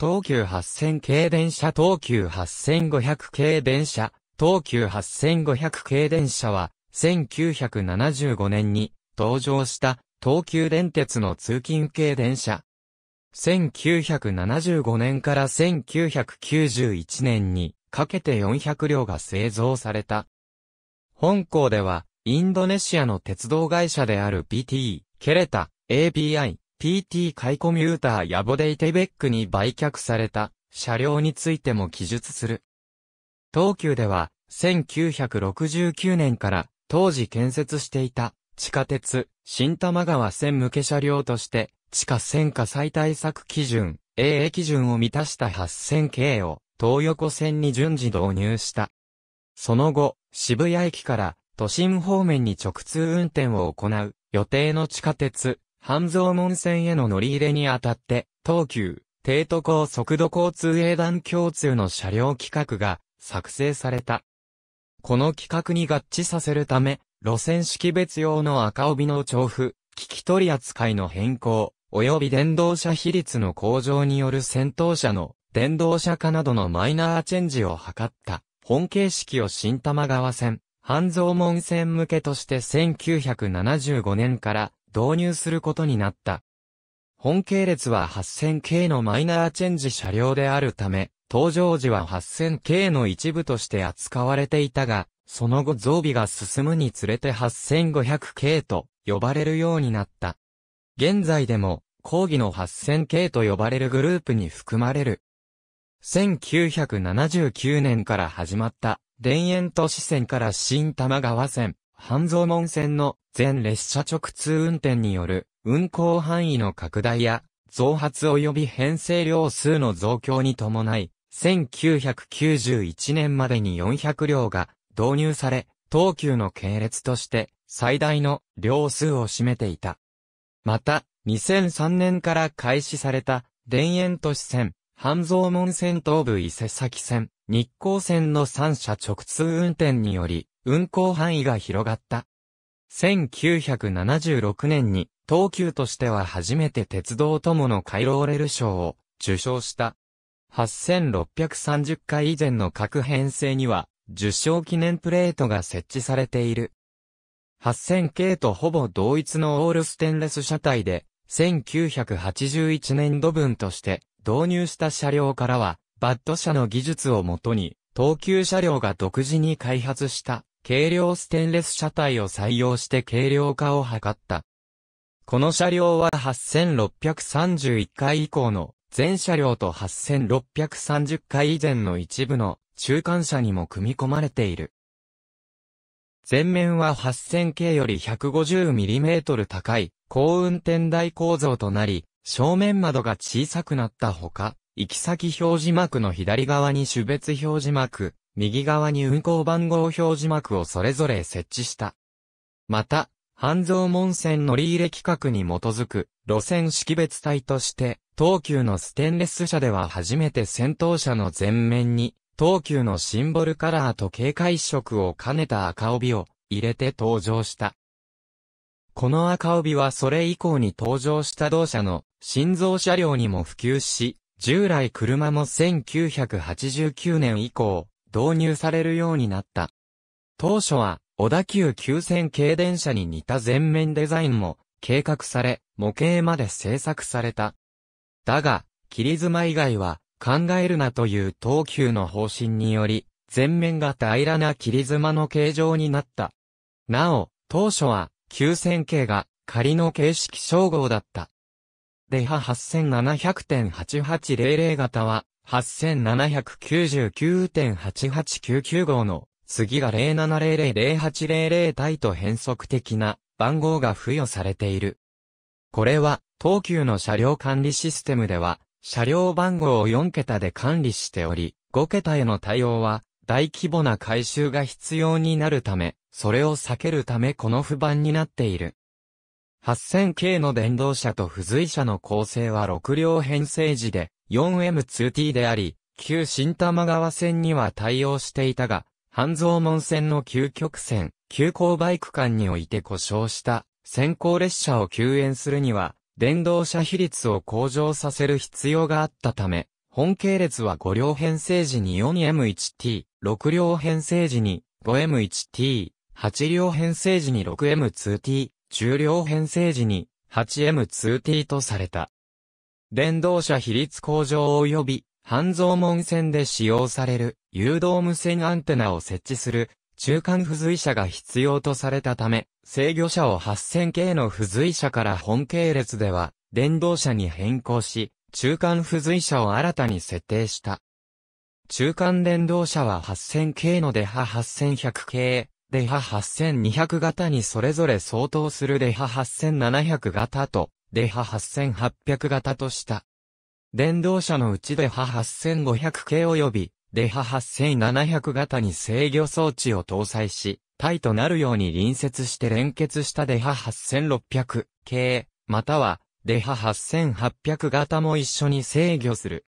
東急8000系電車東急8500系電車、東急8500系電車は、1975年に登場した東急電鉄の通勤系電車。1975年から1991年にかけて400両が製造された。本校では、インドネシアの鉄道会社である PT、ケレタ、ABI、PT カコミューターヤボデイテベックに売却された車両についても記述する。東急では1969年から当時建設していた地下鉄新玉川線向け車両として地下線下最対策基準 AA 基準を満たした8000系を東横線に順次導入した。その後、渋谷駅から都心方面に直通運転を行う予定の地下鉄半蔵門線への乗り入れにあたって、東急、帝都高速度交通営団共通の車両規格が作成された。この規格に合致させるため、路線識別用の赤帯の調布、聞き取り扱いの変更、及び電動車比率の向上による先頭車の電動車化などのマイナーチェンジを図った、本形式を新玉川線、半蔵門線向けとして1975年から導入することになった。本系列は8000 k のマイナーチェンジ車両であるため、登場時は8000 k の一部として扱われていたが、その後増備が進むにつれて8500 k と呼ばれるようになった。現在でも、講義の8000 k と呼ばれるグループに含まれる。1979年から始まった、田園都市線から新玉川線、半蔵門線の全列車直通運転による運行範囲の拡大や増発及び編成量数の増強に伴い、1991年までに400両が導入され、東急の系列として最大の両数を占めていた。また、2003年から開始された田園都市線、半蔵門線東部伊勢崎線、日光線の3車直通運転により、運行範囲が広がった。1976年に、東急としては初めて鉄道友の回廊レル賞を受賞した。8630回以前の各編成には、受賞記念プレートが設置されている。8000系とほぼ同一のオールステンレス車体で、1981年度分として導入した車両からは、バッド車の技術をもとに、東急車両が独自に開発した軽量ステンレス車体を採用して軽量化を図った。この車両は8631回以降の全車両と8630回以前の一部の中間車にも組み込まれている。前面は8 0 0 0系より 150mm 高い高運転台構造となり、正面窓が小さくなったほか、行き先表示幕の左側に種別表示幕、右側に運行番号表示幕をそれぞれ設置した。また、半蔵門線乗り入れ規格に基づく路線識別帯として、東急のステンレス車では初めて先頭車の前面に、東急のシンボルカラーと警戒色を兼ねた赤帯を入れて登場した。この赤帯はそれ以降に登場した同社の心臓車両にも普及し、従来車も1989年以降、導入されるようになった。当初は、小田急急線系電車に似た全面デザインも計画され、模型まで製作された。だが、切妻以外は考えるなという東急の方針により、全面が平らな切妻の形状になった。なお、当初は急線系が仮の形式称号だった。デハ8700.8800型は8799.8899号の次が07000800体と変則的な番号が付与されている。これは東急の車両管理システムでは車両番号を4桁で管理しており、5桁への対応は大規模な改修が必要になるため、それを避けるためこの不番になっている。8000系の電動車と付随車の構成は6両編成時で、4M2T であり、旧新玉川線には対応していたが、半蔵門線の究極線、急行バイク間において故障した先行列車を救援するには、電動車比率を向上させる必要があったため、本系列は5両編成時に 4M1T、6両編成時に 5M1T、8両編成時に 6M2T、10両編成時に 8M2T とされた。電動車比率向上及び、半蔵門線で使用される誘導無線アンテナを設置する中間付随車が必要とされたため、制御車を8000系の付随車から本系列では電動車に変更し、中間付随車を新たに設定した。中間電動車は8000系のデハ8100系、デハ8200型にそれぞれ相当するデハ8700型とデハ8800型とした。電動車のうちデハ8500系及びデハ8700型に制御装置を搭載し、タイとなるように隣接して連結したデハ8600系、またはデハ8800型も一緒に制御する。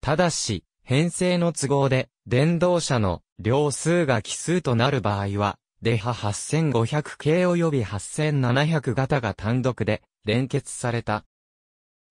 ただし、編成の都合で、電動車の両数が奇数となる場合は、デハ8500系及び8700型が単独で、連結された。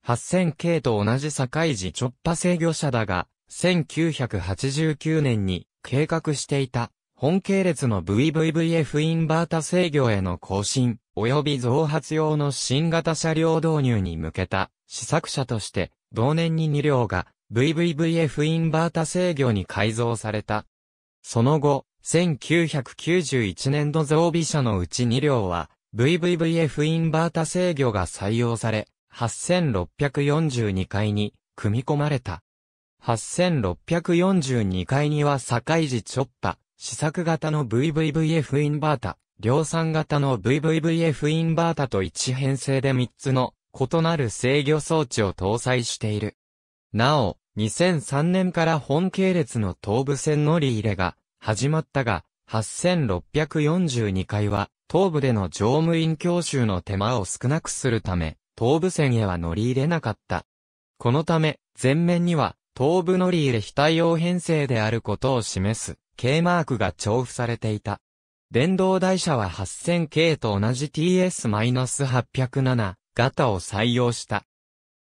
8000系と同じ堺市直波制御車だが、1989年に計画していた本系列の VVVF インバータ制御への更新及び増発用の新型車両導入に向けた試作車として同年に2両が VVVF インバータ制御に改造された。その後、1991年度増備車のうち2両は VVVF インバータ制御が採用され、8642回に組み込まれた。8642回には境地チョッパ、試作型の VVVF インバータ、量産型の VVVF インバータと1編成で3つの異なる制御装置を搭載している。なお、2003年から本系列の東部線乗り入れが始まったが、8642回は東部での乗務員教習の手間を少なくするため、東部線へは乗り入れなかった。このため、前面には、東部乗り入れ非対応編成であることを示す、K マークが重複されていた。電動台車は 8000K と同じ TS-807 型を採用した。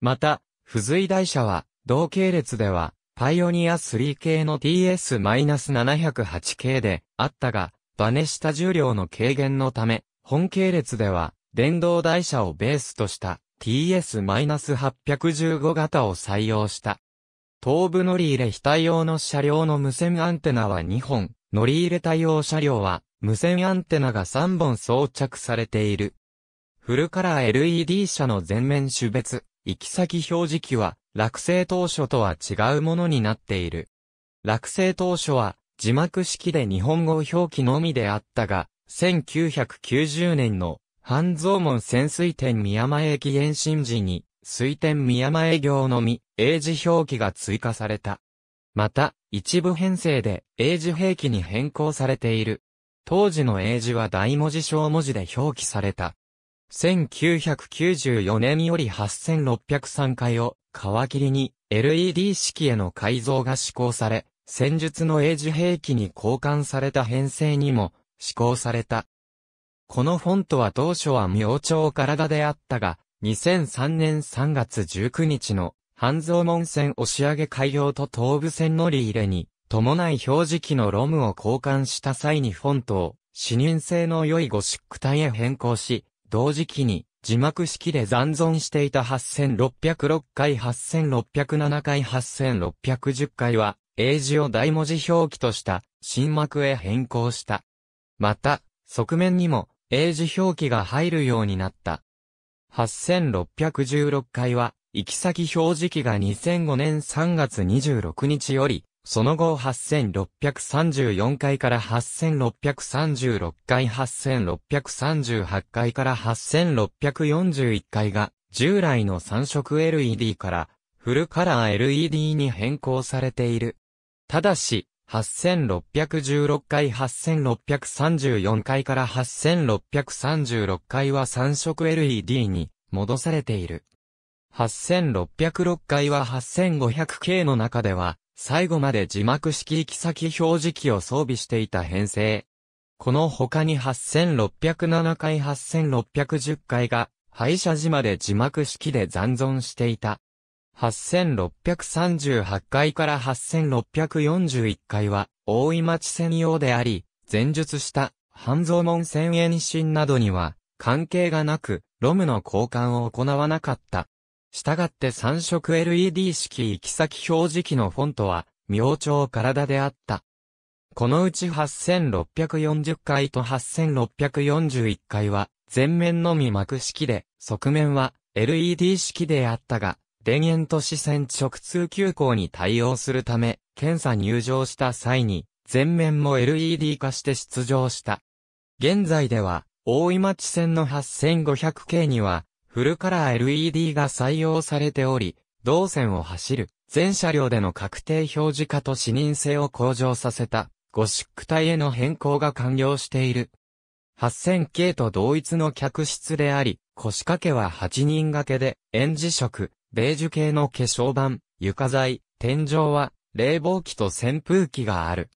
また、付随台車は、同系列では、パイオニア3系の TS-708K であったが、バネ下重量の軽減のため、本系列では、電動台車をベースとした TS-815 型を採用した。頭部乗り入れ非対応の車両の無線アンテナは2本、乗り入れ対応車両は無線アンテナが3本装着されている。フルカラー LED 車の全面種別、行き先表示器は落成当初とは違うものになっている。落成当初は字幕式で日本語表記のみであったが、1990年の半蔵門潜水店宮前駅延伸時に、水店宮前行のみ、英字表記が追加された。また、一部編成で英字兵器に変更されている。当時の英字は大文字小文字で表記された。1994年より8603回を皮切りに LED 式への改造が施行され、戦術の英字兵器に交換された編成にも、施行された。このフォントは当初は明朝体であったが、2003年3月19日の半蔵門線押上開業と東武線乗り入れに、伴い表示器のロムを交換した際にフォントを、視認性の良いゴシック体へ変更し、同時期に字幕式で残存していた8606回8607回8610回は、英字を大文字表記とした新幕へ変更した。また、側面にも英字表記が入るようになった。8616回は、行き先表示期が2005年3月26日より、その後8634回から8636回8638回から8641回が、従来の3色 LED から、フルカラー LED に変更されている。ただし、8616回8634回から8636回は3色 LED に戻されている。8606回は 8500K の中では、最後まで字幕式行き先表示器を装備していた編成。この他に8607回8610回が、廃車時まで字幕式で残存していた。8638階から8641階は、大井町専用であり、前述した半蔵門線円伸などには、関係がなく、ロムの交換を行わなかった。したがって三色 LED 式行き先表示器のフォントは、明朝体であった。このうち8640階と8641階は、前面のみ幕式で、側面は LED 式であったが、電園都市線直通急行に対応するため、検査入場した際に、全面も LED 化して出場した。現在では、大井町線の8500系には、フルカラー LED が採用されており、同線を走る、全車両での確定表示化と視認性を向上させた、ゴシック体への変更が完了している。8000系と同一の客室であり、腰掛けは8人掛けで、園児職、ベージュ系の化粧板、床材、天井は、冷房機と扇風機がある。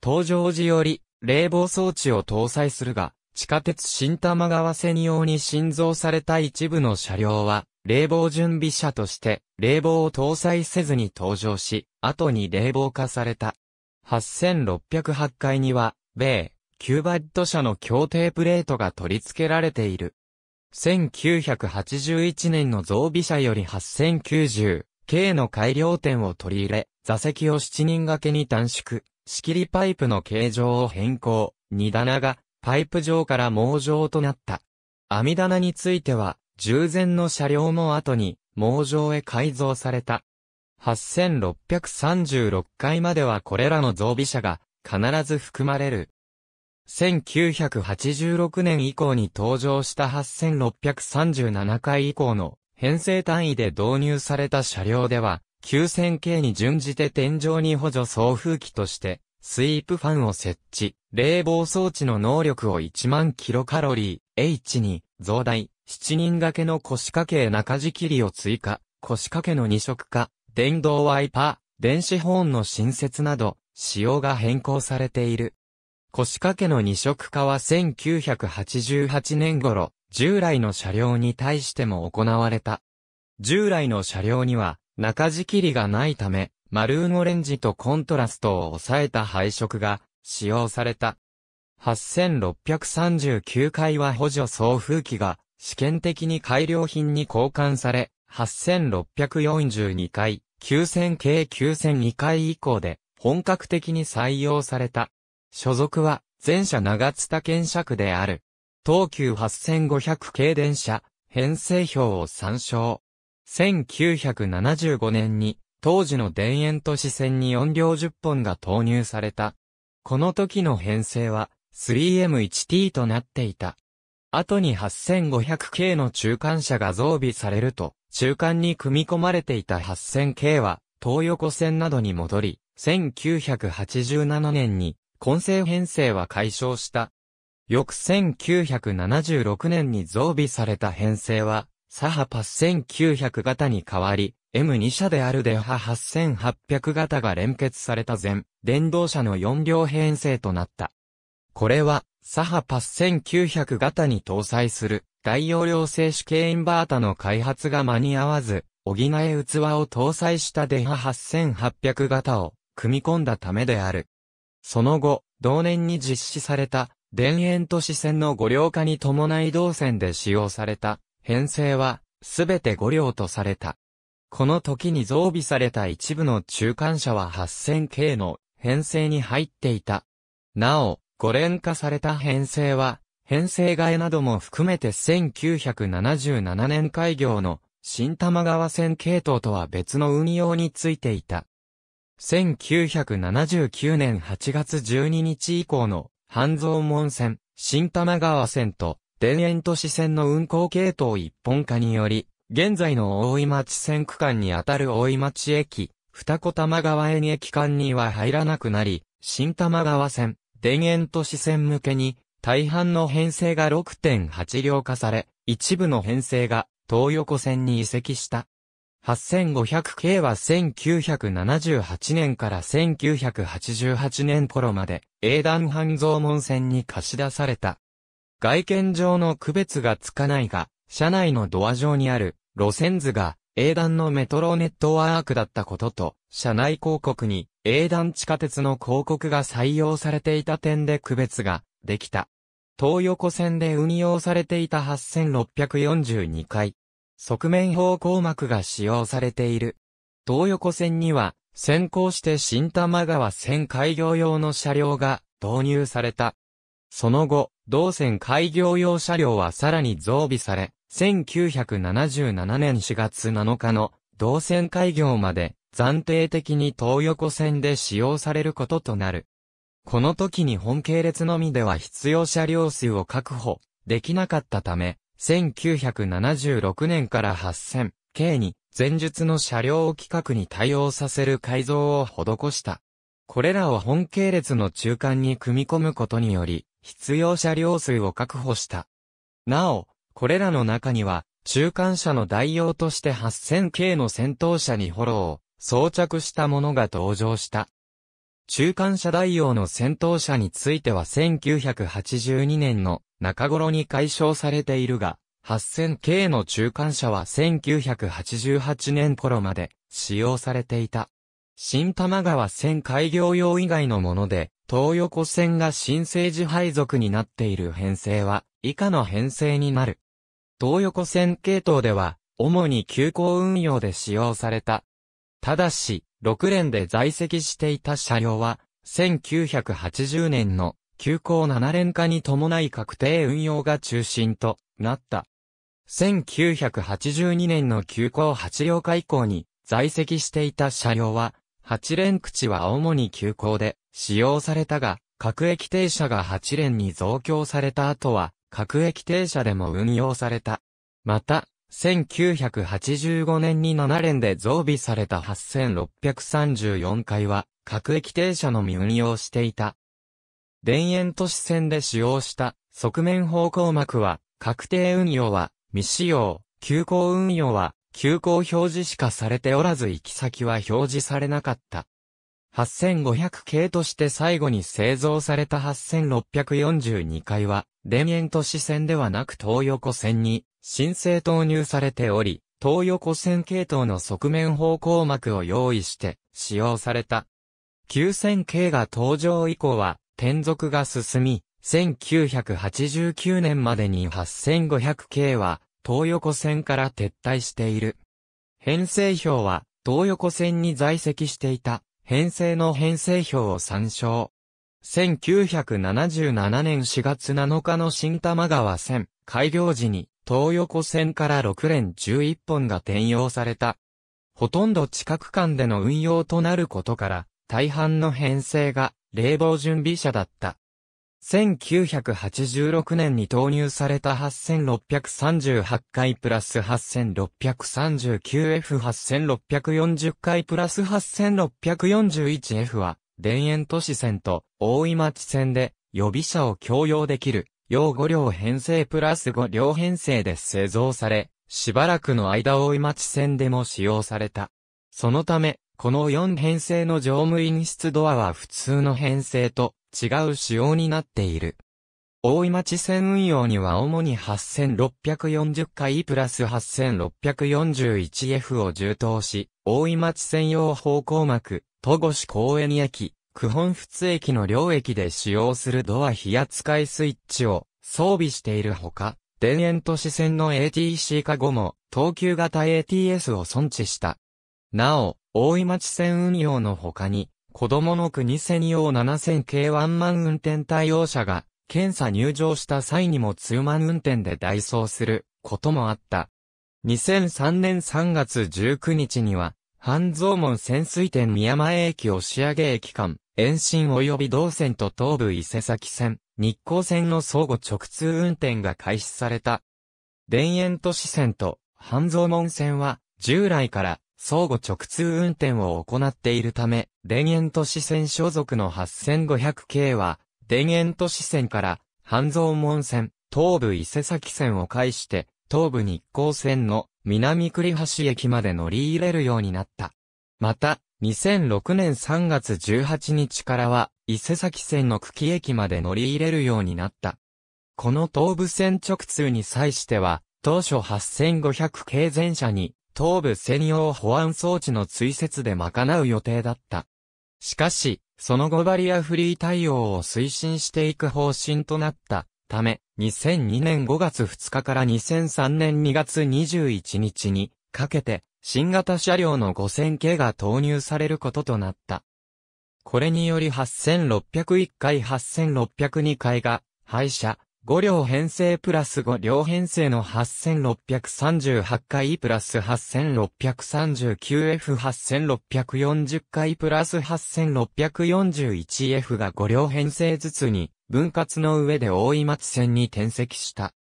登場時より、冷房装置を搭載するが、地下鉄新玉川線用に新造された一部の車両は、冷房準備車として、冷房を搭載せずに登場し、後に冷房化された。8608階には、米、キューバッド社の協定プレートが取り付けられている。1981年の増備車より8090、K の改良点を取り入れ、座席を7人掛けに短縮、仕切りパイプの形状を変更、荷棚がパイプ状から網状となった。網棚については、従前の車両も後に網状へ改造された。8636回まではこれらの増備車が必ず含まれる。1986年以降に登場した8637回以降の編成単位で導入された車両では、9000系に準じて天井に補助送風機として、スイープファンを設置、冷房装置の能力を1万キロカロリー、H に増大、7人掛けの腰掛け中敷きりを追加、腰掛けの2色化、電動ワイパー、電子ホーンの新設など、仕様が変更されている。腰掛けの二色化は1988年頃、従来の車両に対しても行われた。従来の車両には中敷りがないため、マルーンオレンジとコントラストを抑えた配色が使用された。8639回は補助送風機が試験的に改良品に交換され、8642回、9000系9002回以降で本格的に採用された。所属は、前者長津田県尺である。東急8500系電車、編成表を参照。1975年に、当時の田園都市線に4両10本が投入された。この時の編成は、3M1T となっていた。後に8500系の中間車が増備されると、中間に組み込まれていた8000系は、東横線などに戻り、1987年に混成編成は解消した。翌1976年に増備された編成は、サハパス1900型に変わり、M2 車であるデハ8800型が連結された全、電動車の4両編成となった。これは、サハパス1900型に搭載する大容量静止系インバータの開発が間に合わず、補え器を搭載したデハ8800型を組み込んだためである。その後、同年に実施された、田園都市線の五両化に伴い動線で使用された、編成は、すべて五両とされた。この時に増備された一部の中間車は8000系の編成に入っていた。なお、五連化された編成は、編成替えなども含めて1977年開業の新玉川線系統とは別の運用についていた。1979年8月12日以降の、半蔵門線、新玉川線と、田園都市線の運行系統一本化により、現在の大井町線区間にあたる大井町駅、二子玉川園駅間には入らなくなり、新玉川線、田園都市線向けに、大半の編成が6.8両化され、一部の編成が東横線に移籍した。8500系は1978年から1988年頃まで、英断半蔵門線に貸し出された。外見上の区別がつかないが、車内のドア上にある路線図が英断のメトロネットワークだったことと、車内広告に英断地下鉄の広告が採用されていた点で区別ができた。東横線で運用されていた8642回、側面方向膜が使用されている。東横線には、先行して新玉川線開業用の車両が導入された。その後、同線開業用車両はさらに増備され、1977年4月7日の同線開業まで暫定的に東横線で使用されることとなる。この時に本系列のみでは必要車両数を確保できなかったため、1976年から8000、K に前述の車両を規格に対応させる改造を施した。これらを本系列の中間に組み込むことにより、必要車両数を確保した。なお、これらの中には、中間車の代用として 8000K の戦闘車にホローを装着したものが登場した。中間車代用の戦闘車については1982年の中頃に解消されているが、8000系の中間車は1988年頃まで使用されていた。新玉川線開業用以外のもので、東横線が新生児配属になっている編成は、以下の編成になる。東横線系統では、主に急行運用で使用された。ただし、6連で在籍していた車両は、1980年の急行7連化に伴い確定運用が中心となった。1982年の急行8両化以降に在籍していた車両は、8連口は主に急行で使用されたが、各駅停車が8連に増強された後は、各駅停車でも運用された。また、1985年に7連で増備された8634回は、各駅停車のみ運用していた。田園都市線で使用した側面方向膜は、確定運用は未使用、急行運用は急行表示しかされておらず行き先は表示されなかった。8500系として最後に製造された8642階は、田園都市線ではなく東横線に申請投入されており、東横線系統の側面方向膜を用意して使用された。9000系が登場以降は、転属が進み、1989年までに8500系は東横線から撤退している。編成表は東横線に在籍していた編成の編成表を参照。1977年4月7日の新玉川線開業時に東横線から6連11本が転用された。ほとんど近く間での運用となることから、大半の編成が冷房準備車だった。1986年に投入された8638回プラス 8639F8640 回プラス 8641F は、田園都市線と大井町線で予備車を共用できる、用5両編成プラス5両編成で製造され、しばらくの間大井町線でも使用された。そのため、この4編成の乗務員室ドアは普通の編成と違う仕様になっている。大井町線運用には主に8640回プラス 8641F を充当し、大井町専用方向幕、戸越公園駅、九本仏駅の両駅で使用するドア非扱いスイッチを装備しているほか、田園都市線の ATC 化後も、東急型 ATS を存置した。なお、大井町線運用の他に、子供の国専用7000系ワンマン運転対応車が、検査入場した際にもツーマン運転で代走することもあった。2003年3月19日には、半蔵門潜水店宮前駅押上駅間、延伸及び同線と東部伊勢崎線、日光線の相互直通運転が開始された。田園都市線と半蔵門線は、従来から相互直通運転を行っているため、田園都市線所属の8500系は、田園都市線から半蔵門線、東武伊勢崎線を介して、東武日光線の南栗橋駅まで乗り入れるようになった。また、2006年3月18日からは、伊勢崎線の久喜駅まで乗り入れるようになった。この東武線直通に際しては、当初8500系全車に東部専用保安装置の追設で賄う予定だった。しかし、その後バリアフリー対応を推進していく方針となったため、2002年5月2日から2003年2月21日にかけて、新型車両の5000系が投入されることとなった。これにより8601回8602回が廃車、5両編成プラス5両編成の8638回プラス 8639F8640 回プラス 8641F が5両編成ずつに分割の上で大井町線に転籍した。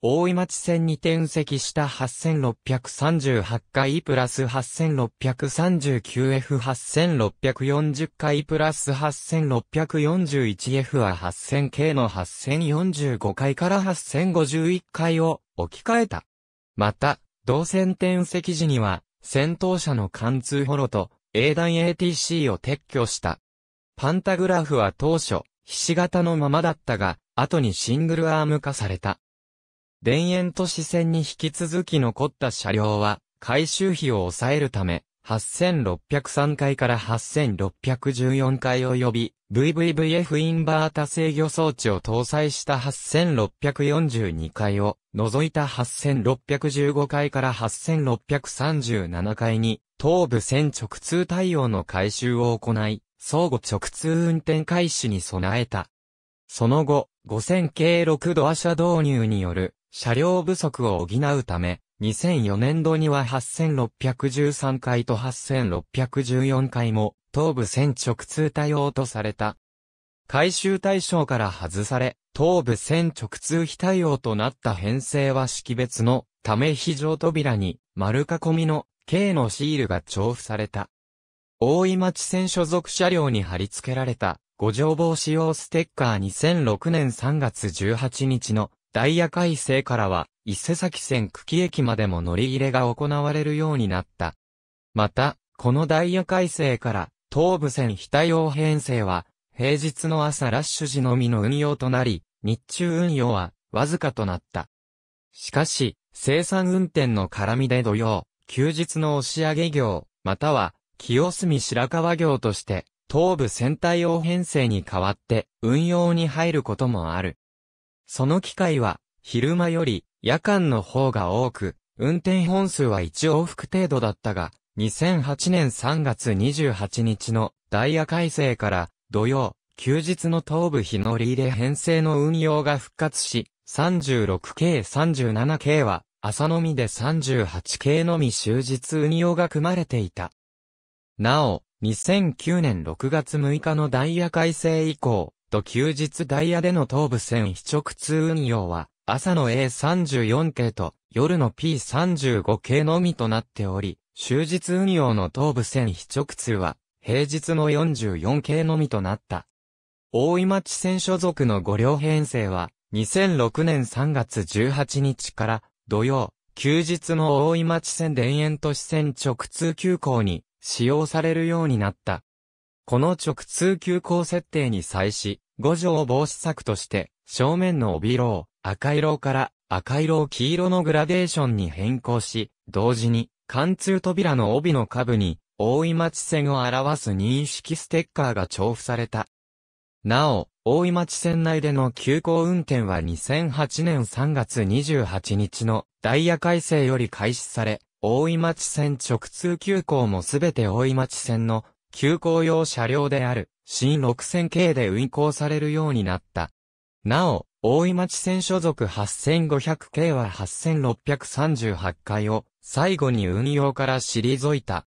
大井町線に転籍した8638回プラス 8639F8640 回プラス 8641F は8000系の8045回から8051回を置き換えた。また、同線転籍時には、先頭車の貫通ホロと、英段 ATC を撤去した。パンタグラフは当初、ひし形のままだったが、後にシングルアーム化された。田園都市線に引き続き残った車両は、回収費を抑えるため、8603回から8614回及び、VVVF インバータ制御装置を搭載した8642回を、除いた8615回から8637回に、東部線直通対応の回収を行い、相互直通運転開始に備えた。その後、5000系6ドア車導入による車両不足を補うため、2004年度には8613回と8614回も、東部線直通対応とされた。改修対象から外され、東部線直通非対応となった編成は識別のため非常扉に丸囲みの K のシールが重布された。大井町線所属車両に貼り付けられた、ご条防使用ステッカー2006年3月18日のダイヤ改正からは、伊勢崎線久喜駅までも乗り入れが行われるようになった。また、このダイヤ改正から、東武線非対応編成は、平日の朝ラッシュ時のみの運用となり、日中運用は、わずかとなった。しかし、生産運転の絡みで土曜、休日の押上業、または、清澄白川業として、東部線対応編成に代わって、運用に入ることもある。その機会は、昼間より夜間の方が多く、運転本数は1往復程度だったが、2008年3月28日のダイヤ改正から土曜、休日の東部日乗り入れ編成の運用が復活し、36系37系は朝のみで38系のみ終日運用が組まれていた。なお、2009年6月6日のダイヤ改正以降、と休日ダイヤでの東武線非直通運用は、朝の A34 系と夜の P35 系のみとなっており、終日運用の東武線非直通は、平日の44系のみとなった。大井町線所属の5両編成は、2006年3月18日から土曜、休日の大井町線田園都市線直通急行に使用されるようになった。この直通急行設定に際し、五条防止策として、正面の帯色を赤色から赤色を黄色のグラデーションに変更し、同時に貫通扉の帯の下部に大井町線を表す認識ステッカーが重布された。なお、大井町線内での急行運転は2008年3月28日のダイヤ改正より開始され、大井町線直通急行もすべて大井町線の急行用車両である新6000系で運行されるようになった。なお、大井町線所属8500系は8638回を最後に運用から退いた。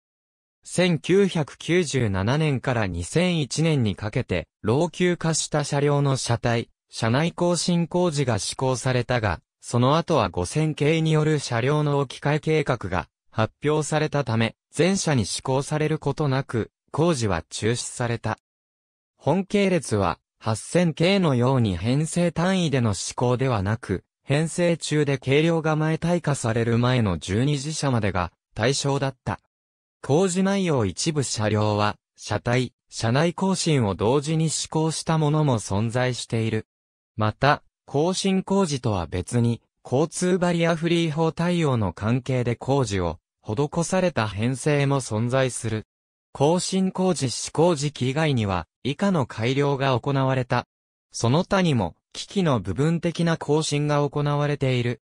1997年から2001年にかけて、老朽化した車両の車体、車内更新工事が施行されたが、その後は5000系による車両の置き換え計画が発表されたため、全車に施行されることなく、工事は中止された。本系列は、8000系のように編成単位での施行ではなく、編成中で軽量が前退化される前の12次車までが対象だった。工事内容一部車両は、車体、車内更新を同時に施行したものも存在している。また、更新工事とは別に、交通バリアフリー法対応の関係で工事を施された編成も存在する。更新工事施工時期以外には、以下の改良が行われた。その他にも、機器の部分的な更新が行われている。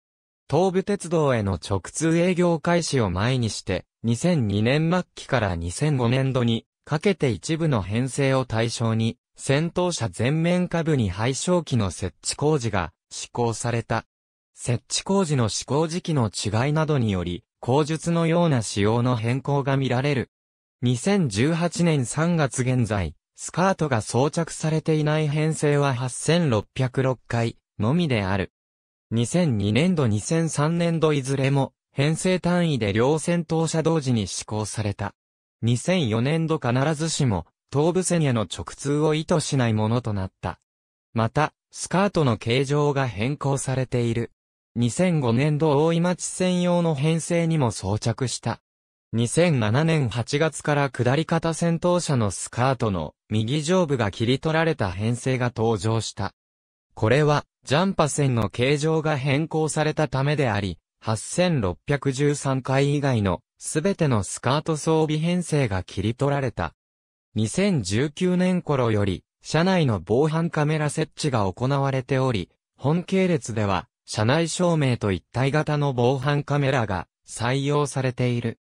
東武鉄道への直通営業開始を前にして、2002年末期から2005年度にかけて一部の編成を対象に、戦闘車全面下部に配焼機の設置工事が施行された。設置工事の施行時期の違いなどにより、工術のような仕様の変更が見られる。2018年3月現在、スカートが装着されていない編成は8606回のみである。2002年度2003年度いずれも、編成単位で両戦闘車同時に施行された。2004年度必ずしも、東部線への直通を意図しないものとなった。また、スカートの形状が変更されている。2005年度大井町専用の編成にも装着した。2007年8月から下り方戦闘車のスカートの右上部が切り取られた編成が登場した。これは、ジャンパ線の形状が変更されたためであり、8613回以外のすべてのスカート装備編成が切り取られた。2019年頃より、車内の防犯カメラ設置が行われており、本系列では、車内照明と一体型の防犯カメラが採用されている。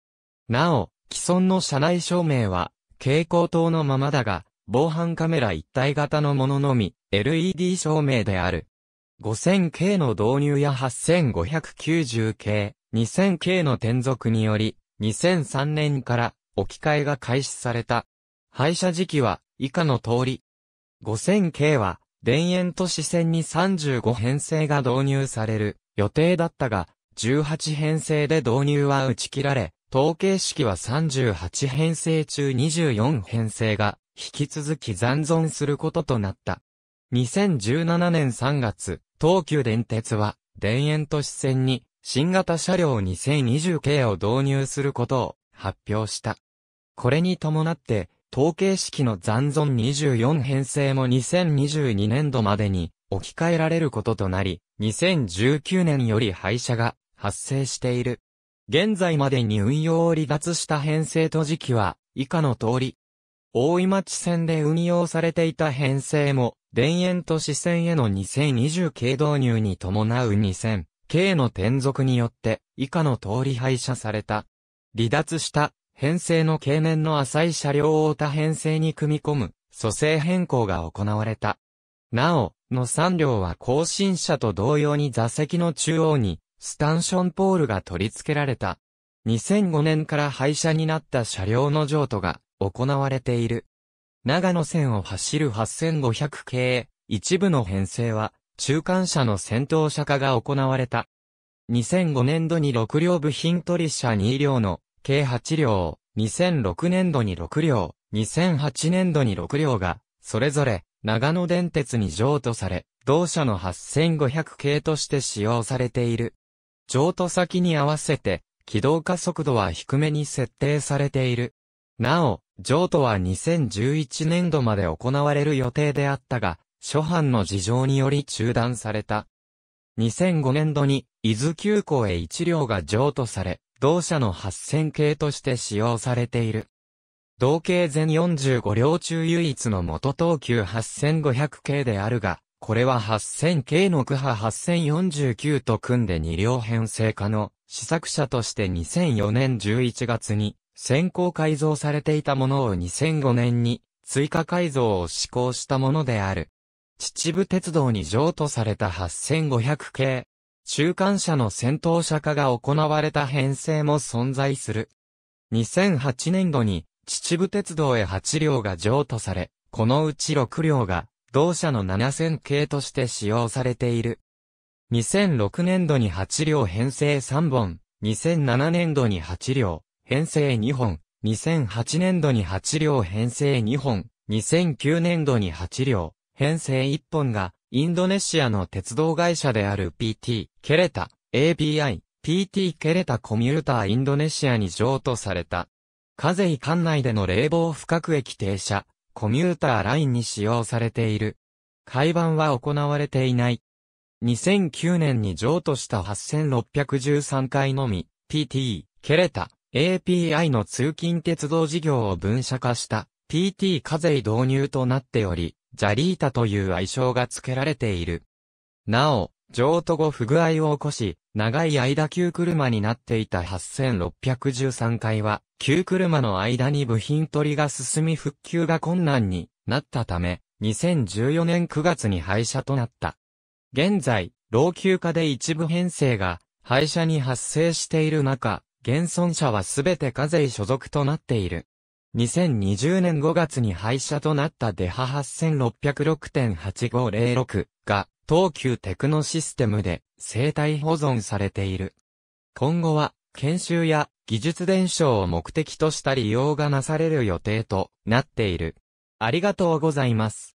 なお、既存の車内照明は、蛍光灯のままだが、防犯カメラ一体型のもののみ、LED 照明である。5000K の導入や 8590K、2000K の転属により、2003年から置き換えが開始された。廃車時期は以下の通り。5000K は、田園都市線に35編成が導入される予定だったが、18編成で導入は打ち切られ、統計式は38編成中24編成が引き続き残存することとなった。2017年3月、東急電鉄は田園都市線に新型車両2020系を導入することを発表した。これに伴って統計式の残存24編成も2022年度までに置き換えられることとなり、2019年より廃車が発生している。現在までに運用を離脱した編成と時期は、以下の通り。大井町線で運用されていた編成も、田園都市線への2020系導入に伴う2000系の転属によって、以下の通り廃車された。離脱した、編成の経年の浅い車両を他編成に組み込む、蘇生変更が行われた。なお、の3両は更新車と同様に座席の中央に、スタンションポールが取り付けられた。2005年から廃車になった車両の譲渡が行われている。長野線を走る8500系、一部の編成は、中間車の先頭車化が行われた。2005年度に6両部品取り車2両の、計8両、2006年度に6両、2008年度に6両が、それぞれ、長野電鉄に譲渡され、同社の8500系として使用されている。譲渡先に合わせて、軌道加速度は低めに設定されている。なお、譲渡は2011年度まで行われる予定であったが、諸般の事情により中断された。2005年度に、伊豆急行へ一両が譲渡され、同社の8000系として使用されている。同系全45両中唯一の元東急8500系であるが、これは 8000K のクハ8049と組んで2両編成化の試作車として2004年11月に先行改造されていたものを2005年に追加改造を施行したものである。秩父鉄道に譲渡された8500系。中間車の先頭車化が行われた編成も存在する。2008年度に秩父鉄道へ8両が譲渡され、このうち6両が同社の7000系として使用されている。2006年度に8両編成3本、2007年度に8両、編成2本、2008年度に8両編成2本、2009年度に8両、編成1本が、インドネシアの鉄道会社である PT、ケレタ、API、PT ケレタコミューターインドネシアに譲渡された。カゼイ管内での冷房不く駅停車、コミューターラインに使用されている。改版は行われていない。2009年に譲渡した8613回のみ、PT、ケレタ、API の通勤鉄道事業を分社化した PT 課税導入となっており、ジャリータという愛称が付けられている。なお、譲渡後不具合を起こし、長い間旧車になっていた8613回は、旧車の間に部品取りが進み復旧が困難になったため、2014年9月に廃車となった。現在、老朽化で一部編成が廃車に発生している中、現存者はすべて課税所属となっている。2020年5月に廃車となったデハ8606.8506が東急テクノシステムで生体保存されている。今後は研修や技術伝承を目的とした利用がなされる予定となっている。ありがとうございます。